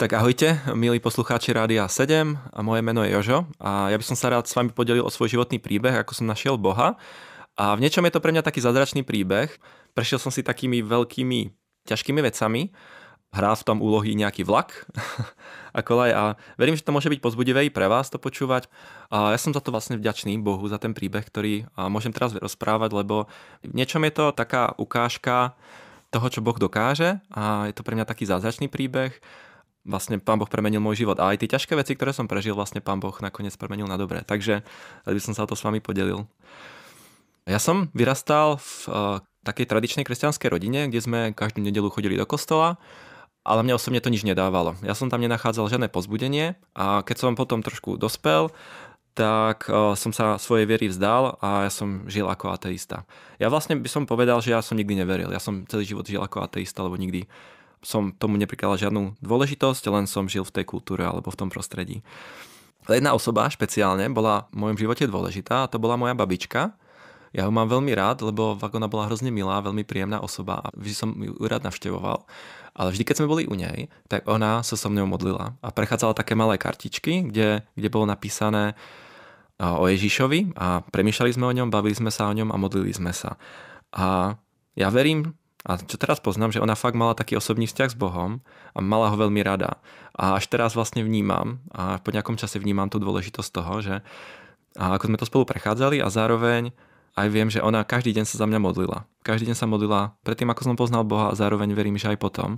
Tak ahojte, milí poslucháči Rádia 7 a moje meno je Jožo a ja by som sa rád s vami podelil o svoj životný príbeh, ako som našiel Boha a v niečom je to pre mňa taký zadračný príbeh. Prešiel som si takými veľkými, ťažkými vecami, hrá v tom úlohy nejaký vlak a kolaj a verím, že to môže byť pozbudivé i pre vás to počúvať. A ja som za to vlastne vďačný Bohu za ten príbeh, ktorý môžem teraz rozprávať, lebo v niečom je to taká ukážka toho, čo Boh dokáže a je to pre mňa taký zázračný príbeh vlastne Pán Boh premenil môj život. A aj tie ťažké veci, ktoré som prežil, vlastne Pán Boh nakoniec premenil na dobré. Takže by som sa o to s vami podelil. Ja som vyrastal v uh, takej tradičnej kresťanskej rodine, kde sme každú nedelu chodili do kostola, ale mne osobne to nič nedávalo. Ja som tam nenachádzal žiadne pozbudenie a keď som potom trošku dospel, tak uh, som sa svojej viery vzdal a ja som žil ako ateista. Ja vlastne by som povedal, že ja som nikdy neveril. Ja som celý život žil ako ateista, lebo nikdy som tomu neprikladal žiadnu dôležitosť, len som žil v tej kultúre alebo v tom prostredí. Jedna osoba špeciálne bola v mojom živote dôležitá a to bola moja babička. Ja ju mám veľmi rád, lebo ona bola hrozne milá, veľmi príjemná osoba a vždy som ju rád navštevoval. Ale vždy, keď sme boli u nej, tak ona sa so mnou modlila a prechádzala také malé kartičky, kde, kde bolo napísané o Ježišovi a premýšľali sme o ňom, bavili sme sa o ňom a modlili sme sa. A ja verím, a čo teraz poznám, že ona fakt mala taký osobný vzťah s Bohom a mala ho veľmi rada. A až teraz vlastne vnímam a po nejakom čase vnímam tú dôležitosť toho, že a ako sme to spolu prechádzali a zároveň aj viem, že ona každý deň sa za mňa modlila. Každý deň sa modlila predtým, ako som poznal Boha a zároveň verím, že aj potom.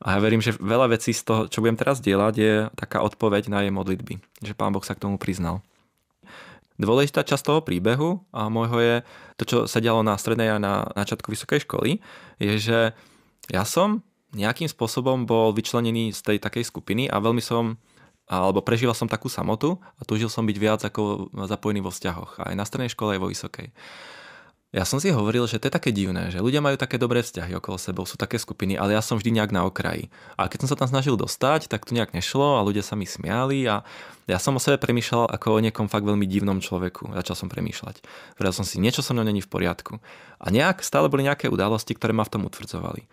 A ja verím, že veľa vecí z toho, čo budem teraz dielať, je taká odpoveď na jej modlitby. Že Pán Boh sa k tomu priznal. Dôležitá časť toho príbehu a môjho je to, čo sa dialo na strednej a na načiatku vysokej školy, je, že ja som nejakým spôsobom bol vyčlenený z tej takej skupiny a veľmi som alebo prežíval som takú samotu a túžil som byť viac ako zapojený vo vzťahoch aj na strednej škole aj vo vysokej. Ja som si hovoril, že to je také divné, že ľudia majú také dobré vzťahy okolo sebou, sú také skupiny, ale ja som vždy nejak na okraji. A keď som sa tam snažil dostať, tak to nejak nešlo a ľudia sa mi smiali a ja som o sebe premýšľal ako o niekom fakt veľmi divnom človeku. Začal som premýšľať. Vral som si, niečo so mnou není v poriadku. A nejak stále boli nejaké udalosti, ktoré ma v tom utvrdzovali.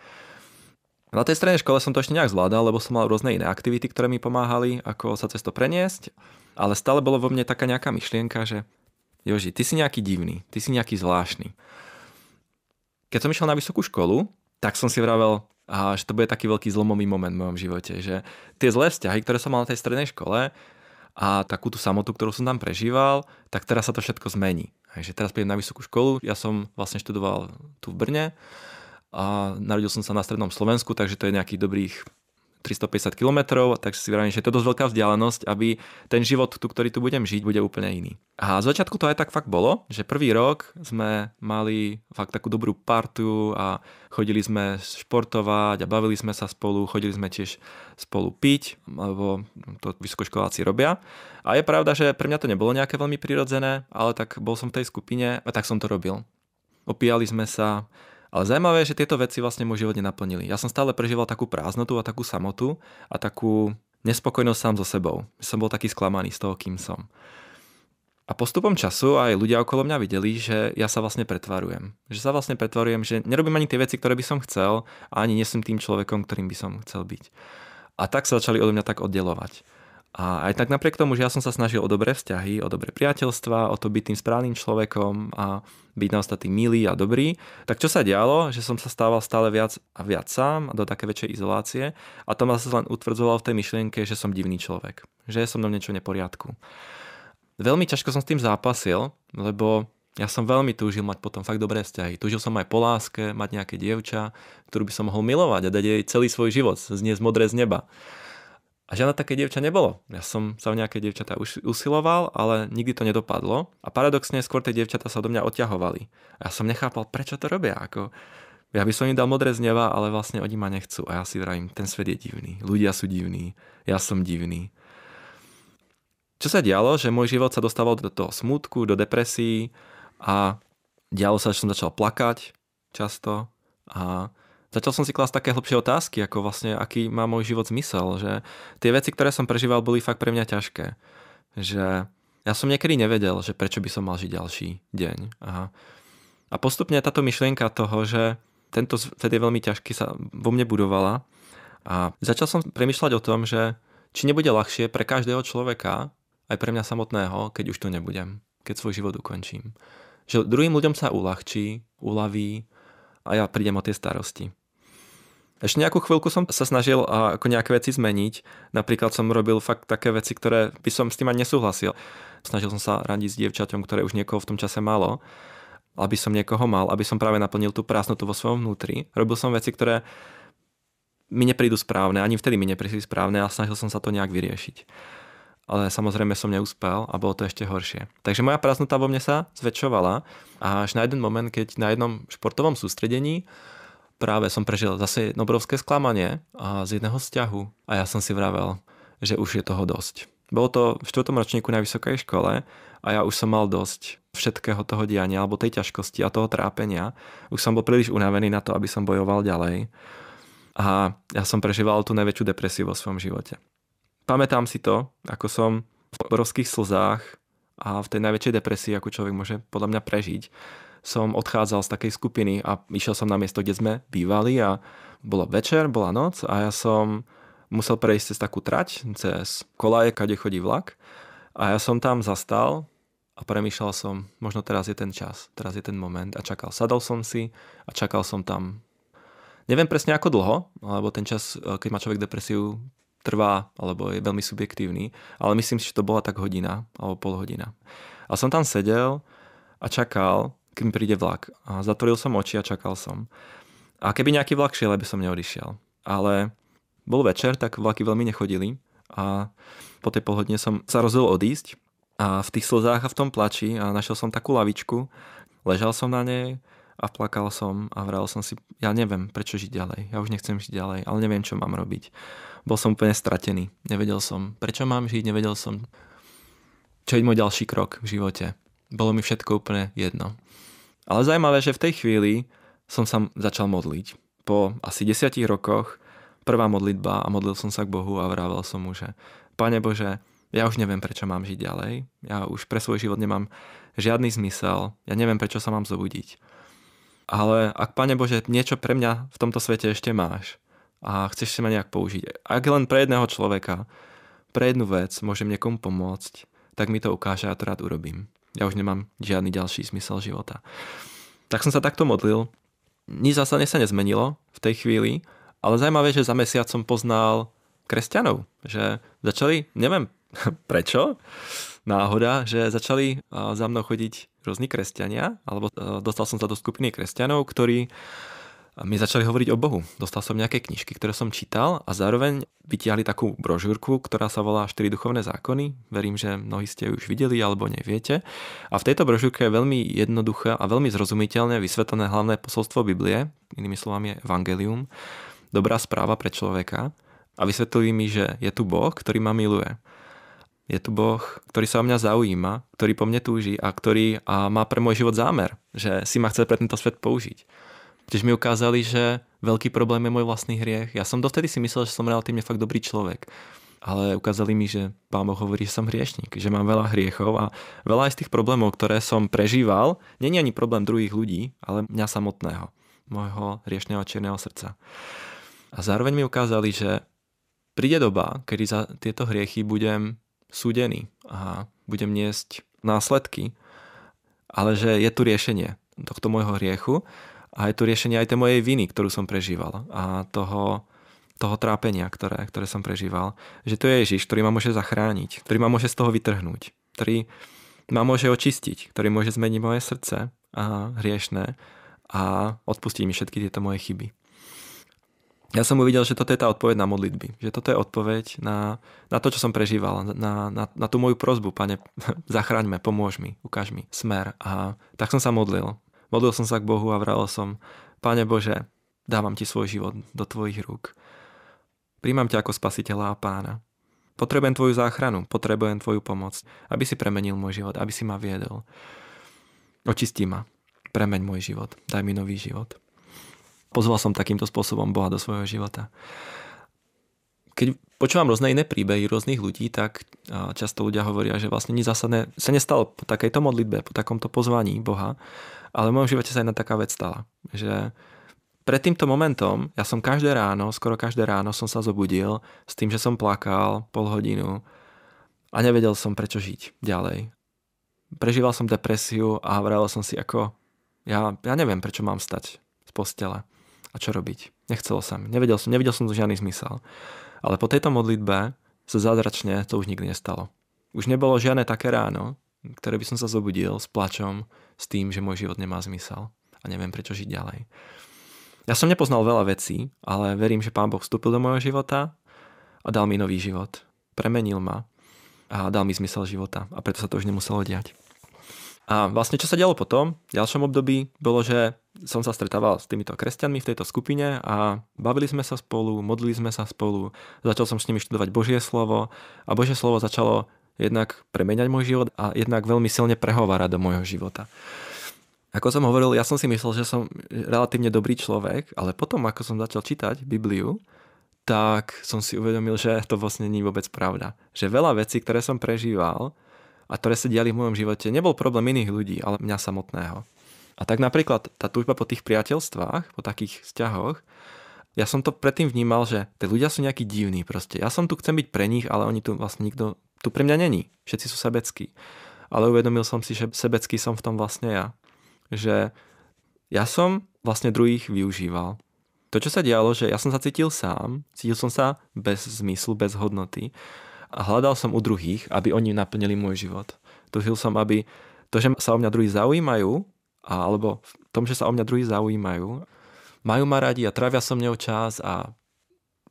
Na tej strednej škole som to ešte nejak zvládal, lebo som mal rôzne iné aktivity, ktoré mi pomáhali, ako sa cez to preniesť, ale stále bolo vo mne taká nejaká myšlienka, že Joži, ty si nejaký divný, ty si nejaký zvláštny. Keď som išiel na vysokú školu, tak som si vravel, že to bude taký veľký zlomový moment v mojom živote, že tie zlé vzťahy, ktoré som mal na tej strednej škole a takú tú samotu, ktorú som tam prežíval, tak teraz sa to všetko zmení. Takže teraz prídem na vysokú školu, ja som vlastne študoval tu v Brne a narodil som sa na strednom Slovensku, takže to je nejakých dobrých 350 km, tak si vravím, že to je dosť veľká vzdialenosť, aby ten život, tu, ktorý tu budem žiť, bude úplne iný. A z začiatku to aj tak fakt bolo, že prvý rok sme mali fakt takú dobrú partu a chodili sme športovať a bavili sme sa spolu, chodili sme tiež spolu piť, lebo to vysokoškoláci robia. A je pravda, že pre mňa to nebolo nejaké veľmi prirodzené, ale tak bol som v tej skupine a tak som to robil. Opíjali sme sa, ale zaujímavé je, že tieto veci vlastne môj život nenaplnili. Ja som stále prežíval takú prázdnotu a takú samotu a takú nespokojnosť sám so sebou. Som bol taký sklamaný z toho, kým som. A postupom času aj ľudia okolo mňa videli, že ja sa vlastne pretvarujem. Že sa vlastne pretvarujem, že nerobím ani tie veci, ktoré by som chcel a ani nie som tým človekom, ktorým by som chcel byť. A tak sa začali odo mňa tak oddelovať. A aj tak napriek tomu, že ja som sa snažil o dobré vzťahy, o dobré priateľstva, o to byť tým správnym človekom a byť na ostatných milý a dobrý, tak čo sa dialo, že som sa stával stále viac a viac sám a do také väčšej izolácie a to ma sa len utvrdzovalo v tej myšlienke, že som divný človek, že som na niečo neporiadku. Veľmi ťažko som s tým zápasil, lebo ja som veľmi túžil mať potom fakt dobré vzťahy. Túžil som aj po láske, mať nejaké dievča, ktorú by som mohol milovať a dať jej celý svoj život, znieť modré z neba. A žiadna také dievča nebolo. Ja som sa o nejaké dievčatá už usiloval, ale nikdy to nedopadlo. A paradoxne skôr tie dievčatá sa do mňa odťahovali. A ja som nechápal, prečo to robia. Ako, ja by som im dal modré z neba, ale vlastne oni ma nechcú. A ja si vravím, ten svet je divný. Ľudia sú divní. Ja som divný. Čo sa dialo, že môj život sa dostával do toho smutku, do depresí a dialo sa, že som začal plakať často a Začal som si klásť také hlbšie otázky, ako vlastne, aký má môj život zmysel, že tie veci, ktoré som prežíval, boli fakt pre mňa ťažké. Že ja som niekedy nevedel, že prečo by som mal žiť ďalší deň. Aha. A postupne táto myšlienka toho, že tento svet je veľmi ťažký, sa vo mne budovala. A začal som premyšľať o tom, že či nebude ľahšie pre každého človeka, aj pre mňa samotného, keď už tu nebudem, keď svoj život ukončím. Že druhým ľuďom sa uľahčí, uľaví, a ja prídem o tie starosti. Ešte nejakú chvíľku som sa snažil ako nejaké veci zmeniť. Napríklad som robil fakt také veci, ktoré by som s tým ani nesúhlasil. Snažil som sa randiť s dievčaťom, ktoré už niekoho v tom čase malo, aby som niekoho mal, aby som práve naplnil tú prázdnotu vo svojom vnútri. Robil som veci, ktoré mi neprídu správne, ani vtedy mi neprídu správne a snažil som sa to nejak vyriešiť ale samozrejme som neúspel a bolo to ešte horšie. Takže moja prázdnota vo mne sa zväčšovala a až na jeden moment, keď na jednom športovom sústredení práve som prežil zase obrovské sklamanie z jedného vzťahu a ja som si vravel, že už je toho dosť. Bolo to v 4. ročníku na vysokej škole a ja už som mal dosť všetkého toho diania alebo tej ťažkosti a toho trápenia. Už som bol príliš unavený na to, aby som bojoval ďalej. A ja som prežíval tú najväčšiu depresiu vo svojom živote pamätám si to, ako som v obrovských slzách a v tej najväčšej depresii, ako človek môže podľa mňa prežiť, som odchádzal z takej skupiny a išiel som na miesto, kde sme bývali a bolo večer, bola noc a ja som musel prejsť cez takú trať, cez kolaje, kade chodí vlak a ja som tam zastal a premýšľal som, možno teraz je ten čas, teraz je ten moment a čakal. Sadol som si a čakal som tam. Neviem presne ako dlho, lebo ten čas, keď má človek depresiu, trvá, alebo je veľmi subjektívny, ale myslím si, že to bola tak hodina alebo pol hodina. A som tam sedel a čakal, kým príde vlak. A zatvoril som oči a čakal som. A keby nejaký vlak šiel, aby som neodišiel. Ale bol večer, tak vlaky veľmi nechodili a po tej polhodine som sa rozhodol odísť a v tých slzách a v tom plači a našiel som takú lavičku, ležal som na nej a plakal som a vral som si, ja neviem, prečo žiť ďalej. Ja už nechcem žiť ďalej, ale neviem, čo mám robiť bol som úplne stratený. Nevedel som, prečo mám žiť, nevedel som, čo je môj ďalší krok v živote. Bolo mi všetko úplne jedno. Ale zaujímavé, že v tej chvíli som sa začal modliť. Po asi desiatich rokoch prvá modlitba a modlil som sa k Bohu a vravel som mu, že Pane Bože, ja už neviem, prečo mám žiť ďalej. Ja už pre svoj život nemám žiadny zmysel. Ja neviem, prečo sa mám zobudiť. Ale ak, Pane Bože, niečo pre mňa v tomto svete ešte máš, a chceš si ma nejak použiť. Ak len pre jedného človeka, pre jednu vec môžem niekomu pomôcť, tak mi to ukáže a to rád urobím. Ja už nemám žiadny ďalší zmysel života. Tak som sa takto modlil. Nič zásadne sa nezmenilo v tej chvíli, ale zaujímavé, že za mesiac som poznal kresťanov, že začali, neviem prečo, náhoda, že začali za mnou chodiť rôzni kresťania, alebo dostal som sa do skupiny kresťanov, ktorí mi začali hovoriť o Bohu. Dostal som nejaké knižky, ktoré som čítal a zároveň vytiahli takú brožúrku, ktorá sa volá 4 duchovné zákony. Verím, že mnohí ste ju už videli alebo neviete. A v tejto brožúrke je veľmi jednoduché a veľmi zrozumiteľne vysvetlené hlavné posolstvo Biblie, inými slovami Evangelium, dobrá správa pre človeka a vysvetlili mi, že je tu Boh, ktorý ma miluje. Je tu Boh, ktorý sa o mňa zaujíma, ktorý po mne túži a ktorý a má pre môj život zámer, že si ma chce pre tento svet použiť. Tiež mi ukázali, že veľký problém je môj vlastný hriech. Ja som dovtedy si myslel, že som relatívne fakt dobrý človek. Ale ukázali mi, že Pán Boh hovorí, že som hriešnik, že mám veľa hriechov a veľa aj z tých problémov, ktoré som prežíval, není ani problém druhých ľudí, ale mňa samotného, môjho hriešného čierneho srdca. A zároveň mi ukázali, že príde doba, kedy za tieto hriechy budem súdený a budem niesť následky, ale že je tu riešenie tohto môjho hriechu a je tu riešenie aj tej mojej viny, ktorú som prežíval a toho, toho trápenia, ktoré, ktoré som prežíval. Že to je Ježiš, ktorý ma môže zachrániť, ktorý ma môže z toho vytrhnúť, ktorý ma môže očistiť, ktorý môže zmeniť moje srdce a hriešne a odpustiť mi všetky tieto moje chyby. Ja som uvidel, že toto je tá odpoveď na modlitby. Že toto je odpoveď na, na to, čo som prežíval. Na, na, na tú moju prozbu, pane, zachráň ma, pomôž mi, ukáž mi smer. A tak som sa modlil. Modlil som sa k Bohu a vral som, Pane Bože, dávam Ti svoj život do Tvojich rúk. Príjmam ťa ako spasiteľa a pána. Potrebujem Tvoju záchranu, potrebujem Tvoju pomoc, aby si premenil môj život, aby si ma viedol. Očistí ma, premeň môj život, daj mi nový život. Pozval som takýmto spôsobom Boha do svojho života. Keď počúvam rôzne iné príbehy rôznych ľudí, tak často ľudia hovoria, že vlastne nič zásadné sa nestalo po takejto modlitbe, po takomto pozvaní Boha, ale v mojom živote sa jedna taká vec stala, že pred týmto momentom ja som každé ráno, skoro každé ráno som sa zobudil s tým, že som plakal pol hodinu a nevedel som prečo žiť ďalej. Prežíval som depresiu a hovoril som si ako, ja, ja neviem prečo mám stať z postele a čo robiť. Nechcelo sa mi, nevedel som, nevedel som žiadny zmysel. Ale po tejto modlitbe sa zázračne to už nikdy nestalo. Už nebolo žiadne také ráno, ktoré by som sa zobudil s plačom, s tým, že môj život nemá zmysel a neviem prečo žiť ďalej. Ja som nepoznal veľa vecí, ale verím, že Pán Boh vstúpil do môjho života a dal mi nový život. Premenil ma a dal mi zmysel života a preto sa to už nemuselo diať. A vlastne čo sa dialo potom, v ďalšom období, bolo, že som sa stretával s týmito kresťanmi v tejto skupine a bavili sme sa spolu, modlili sme sa spolu, začal som s nimi študovať Božie slovo a Božie slovo začalo jednak premeniať môj život a jednak veľmi silne prehovárať do môjho života. Ako som hovoril, ja som si myslel, že som relatívne dobrý človek, ale potom, ako som začal čítať Bibliu, tak som si uvedomil, že to vlastne nie je vôbec pravda. Že veľa vecí, ktoré som prežíval, a ktoré sa diali v mojom živote, nebol problém iných ľudí, ale mňa samotného. A tak napríklad tá túžba po tých priateľstvách, po takých vzťahoch, ja som to predtým vnímal, že tí ľudia sú nejakí divní proste. Ja som tu chcem byť pre nich, ale oni tu vlastne nikto, tu pre mňa není. Všetci sú sebeckí. Ale uvedomil som si, že sebecký som v tom vlastne ja. Že ja som vlastne druhých využíval. To, čo sa dialo, že ja som sa cítil sám, cítil som sa bez zmyslu, bez hodnoty a hľadal som u druhých, aby oni naplnili môj život. Tužil som, aby to, že sa o mňa druhí zaujímajú, alebo v tom, že sa o mňa druhí zaujímajú, majú ma radi a trávia so mnou čas a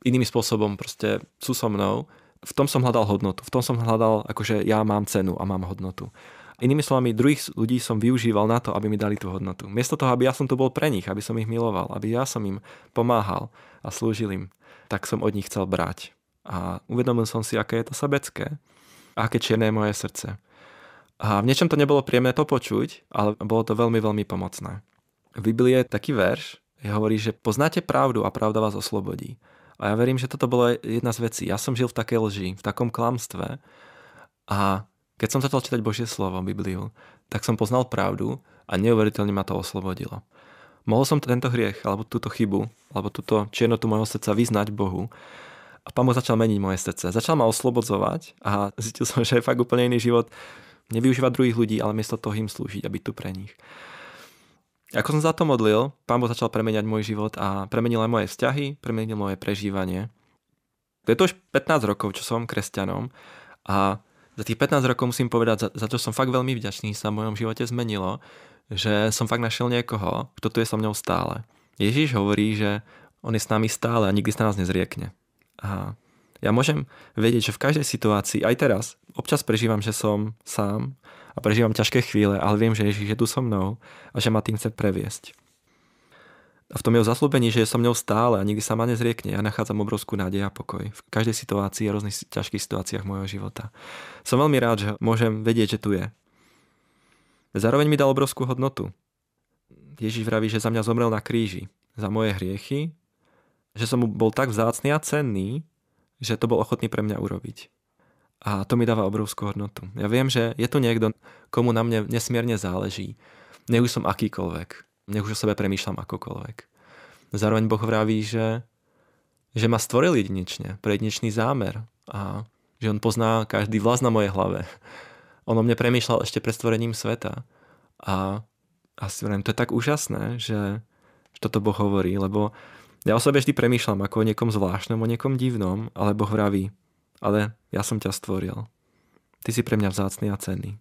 iným spôsobom proste sú so mnou, v tom som hľadal hodnotu. V tom som hľadal, akože ja mám cenu a mám hodnotu. Inými slovami, druhých ľudí som využíval na to, aby mi dali tú hodnotu. Miesto toho, aby ja som tu bol pre nich, aby som ich miloval, aby ja som im pomáhal a slúžil im, tak som od nich chcel brať a uvedomil som si, aké je to sebecké a aké čierne je moje srdce. A v niečom to nebolo príjemné to počuť, ale bolo to veľmi, veľmi pomocné. V Biblii je taký verš, kde hovorí, že poznáte pravdu a pravda vás oslobodí. A ja verím, že toto bola jedna z vecí. Ja som žil v takej lži, v takom klamstve a keď som začal čítať Božie slovo, Bibliu, tak som poznal pravdu a neuveriteľne ma to oslobodilo. Mohol som tento hriech, alebo túto chybu, alebo túto čiernotu môjho srdca vyznať Bohu a pán Boh začal meniť moje srdce. Začal ma oslobodzovať a zistil som, že je fakt úplne iný život nevyužívať druhých ľudí, ale miesto toho im slúžiť a byť tu pre nich. Ako som za to modlil, pán Boh začal premeniať môj život a premenil aj moje vzťahy, premenil moje prežívanie. Je to už 15 rokov, čo som kresťanom a za tých 15 rokov musím povedať, za, za čo som fakt veľmi vďačný, sa v mojom živote zmenilo, že som fakt našiel niekoho, kto tu je so mnou stále. Ježiš hovorí, že on je s nami stále a nikdy sa nás nezriekne. A ja môžem vedieť, že v každej situácii, aj teraz, občas prežívam, že som sám a prežívam ťažké chvíle, ale viem, že Ježiš je tu so mnou a že ma tým chce previesť. A v tom jeho zaslúbení, že je so mnou stále a nikdy sa ma nezriekne. Ja nachádzam obrovskú nádej a pokoj v každej situácii a rôznych ťažkých situáciách môjho života. Som veľmi rád, že môžem vedieť, že tu je. Zároveň mi dal obrovskú hodnotu. Ježiš vraví, že za mňa zomrel na kríži, za moje hriechy že som mu bol tak vzácný a cenný, že to bol ochotný pre mňa urobiť. A to mi dáva obrovskú hodnotu. Ja viem, že je tu niekto, komu na mne nesmierne záleží. Nech už som akýkoľvek. Nech už o sebe premýšľam akokoľvek. Zároveň Boh vraví, že, že ma stvoril jedinečne, pre jedinečný zámer. A že on pozná každý vlas na mojej hlave. On o mne premýšľal ešte pred stvorením sveta. A, a si vrem, to je tak úžasné, že, že toto Boh hovorí, lebo ja o sebe vždy premýšľam ako o niekom zvláštnom, o niekom divnom, ale Boh vraví, ale ja som ťa stvoril. Ty si pre mňa vzácný a cenný.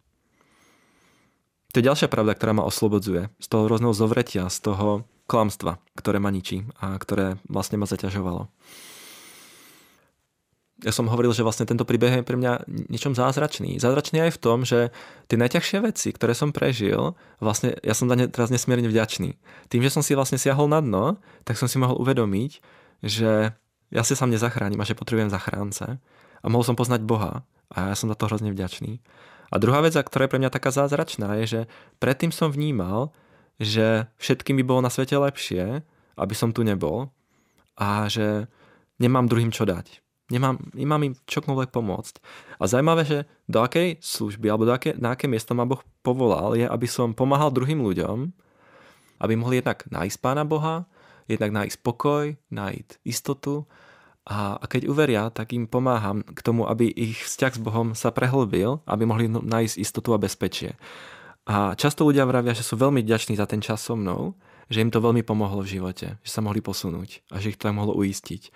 To je ďalšia pravda, ktorá ma oslobodzuje z toho rôzneho zovretia, z toho klamstva, ktoré ma ničí a ktoré vlastne ma zaťažovalo ja som hovoril, že vlastne tento príbeh je pre mňa niečom zázračný. Zázračný aj v tom, že tie najťažšie veci, ktoré som prežil, vlastne ja som ne, teraz nesmierne vďačný. Tým, že som si vlastne siahol na dno, tak som si mohol uvedomiť, že ja si sám nezachránim a že potrebujem zachránce. A mohol som poznať Boha a ja som za to hrozne vďačný. A druhá vec, ktorá je pre mňa taká zázračná, je, že predtým som vnímal, že všetkým by bolo na svete lepšie, aby som tu nebol a že nemám druhým čo dať Nemám, nemám im čokoľvek pomôcť. A zaujímavé, že do akej služby alebo do aké, na aké miesto ma Boh povolal, je, aby som pomáhal druhým ľuďom, aby mohli jednak nájsť Pána Boha, jednak nájsť pokoj, nájsť istotu a, a keď uveria, tak im pomáham k tomu, aby ich vzťah s Bohom sa prehlbil, aby mohli no, nájsť istotu a bezpečie. A často ľudia vravia, že sú veľmi ďační za ten čas so mnou, že im to veľmi pomohlo v živote, že sa mohli posunúť a že ich to aj mohlo uistiť.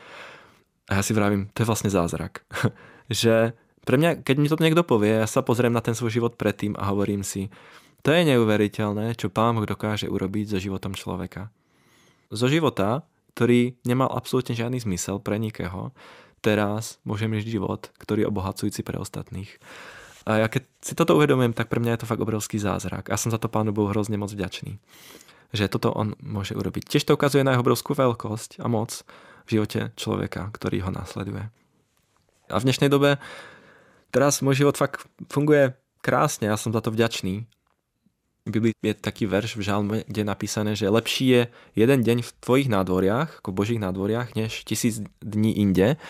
A ja si vravím, to je vlastne zázrak. že pre mňa, keď mi to niekto povie, ja sa pozriem na ten svoj život predtým a hovorím si, to je neuveriteľné, čo Pán Boh dokáže urobiť so životom človeka. Zo života, ktorý nemal absolútne žiadny zmysel pre nikého, teraz môžem žiť život, ktorý je obohacujúci pre ostatných. A ja keď si toto uvedomujem, tak pre mňa je to fakt obrovský zázrak. A som za to Pánu Bohu hrozne moc vďačný že toto on môže urobiť. Tiež to ukazuje na jeho obrovskú veľkosť a moc živote človeka, ktorý ho následuje. A v dnešnej dobe teraz môj život fakt funguje krásne, ja som za to vďačný. V Biblii je taký verš v Žalme, kde je napísané, že lepší je jeden deň v tvojich nádvoriach, ako v Božích nádvoriach, než tisíc dní inde.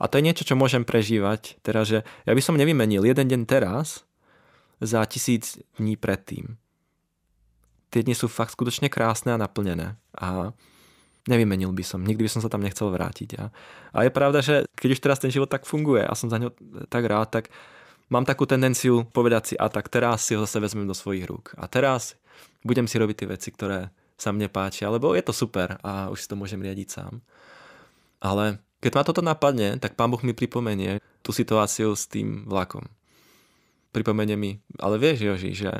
A to je niečo, čo môžem prežívať teraz, že ja by som nevymenil jeden deň teraz za tisíc dní predtým. Tie dni sú fakt skutočne krásne a naplnené. A nevymenil by som, nikdy by som sa tam nechcel vrátiť. A, a je pravda, že keď už teraz ten život tak funguje a som za ňo tak rád, tak mám takú tendenciu povedať si, a tak teraz si ho zase vezmem do svojich rúk. A teraz budem si robiť tie veci, ktoré sa mne páčia, lebo je to super a už si to môžem riadiť sám. Ale keď ma toto napadne, tak pán Boh mi pripomenie tú situáciu s tým vlakom. Pripomenie mi, ale vieš Joži, že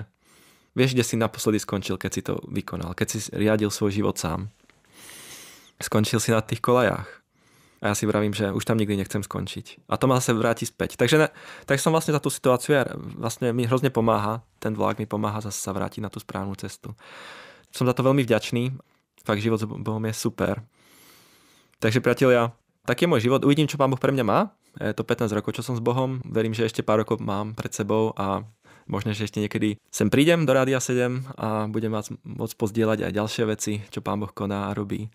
vieš, kde si naposledy skončil, keď si to vykonal, keď si riadil svoj život sám skončil si na tých kolajách. A ja si vravím, že už tam nikdy nechcem skončiť. A to ma zase vráti späť. Takže, ne, tak som vlastne za tú situáciu, ja, vlastne mi hrozne pomáha, ten vlak mi pomáha zase sa vrátiť na tú správnu cestu. Som za to veľmi vďačný, fakt život s Bohom je super. Takže priatelia, taký je môj život, uvidím, čo Pán Boh pre mňa má. Je to 15 rokov, čo som s Bohom, verím, že ešte pár rokov mám pred sebou a možno, že ešte niekedy sem prídem do Rádia 7 a budem vás môcť pozdieľať aj ďalšie veci, čo Pán Boh koná a robí.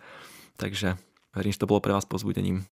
Takže verím, že to bolo pre vás pozbudením.